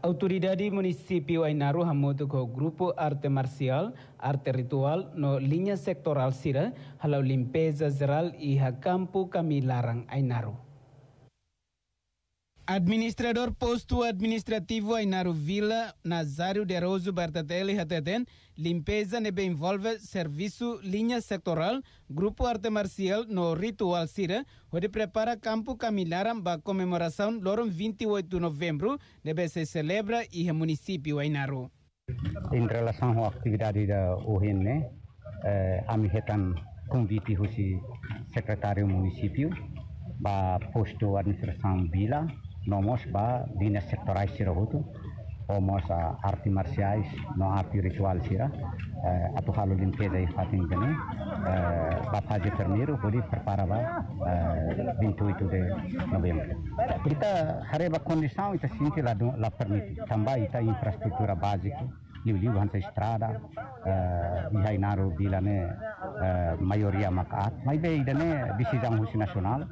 Autoridade municipio Ainaru hamoto ko grupo arte marcial, arte ritual no linha sectoral sira halau limpeza geral e campo larang Ainaru. Administrador posto administrativo Ainaro Vila, Nazário de Aroso Bartatelli Hateten, limpeza nebe envolve serviço linha sectoral, grupo arte marcial no ritual Sira, onde prepara campo Camilaram para comemoração lorom 28 de novembro, nebe se celebra e é município Ainaro. Em relação à atividade da ORN, né? eh, amihetan convite o secretário município para posto administração Vila, nomos ba dinas sektorais sira hutu a ah, arti marsiais no arti ritual sira atau halu limpeza ifatin jene ba faze eh, termiru hudi prepara ba itu de november kita hare ba condição ita sinti la la permiti tamba ita infrastruktura básica liu-liu hansa strada uh, eh, ihai naru bilane eh, mayoria Makat. makaat mai be idane bisizang husi nasional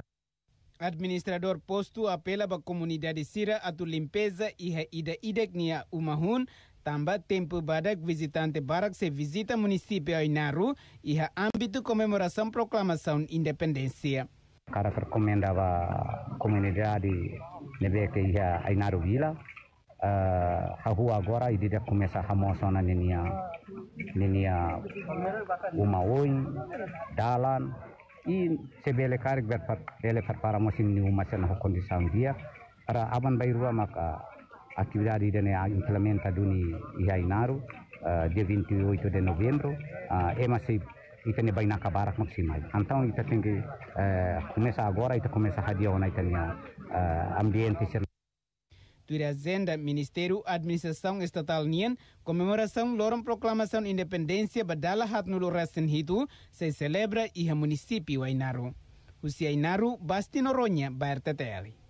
Administrador posto apela ba komunidade Sira atu limpeza iha ida nia umahun tamba tempo badak visitante barak se visita município Inaru e iha âmbito comemoração proclamação independência. Cara recomendava nebe comunidade iha ai Naru Vila uh, eh, ahu agora e dida começa a na nenia nenia uma oi dalan i sebele karik ber par ele par para mosin ni umasen hokon di sangia ya. ara aban bai rua maka aktividade dene implementa duni ia inaru eh, dia 28 de novembro e eh, masih ita ne baina nakabarak maksimal então ita tem que começa agora ita começa a radiar na itania eh, ambiente ser Durazenda, Ministério Administração Estatal Nien, comemoração Loron Proclamação Independência Badala Hatnulu Rasen Hitu, se celebra e a município Ainaru. Husi Ainaru, Bastino Ronha, Bairtateli.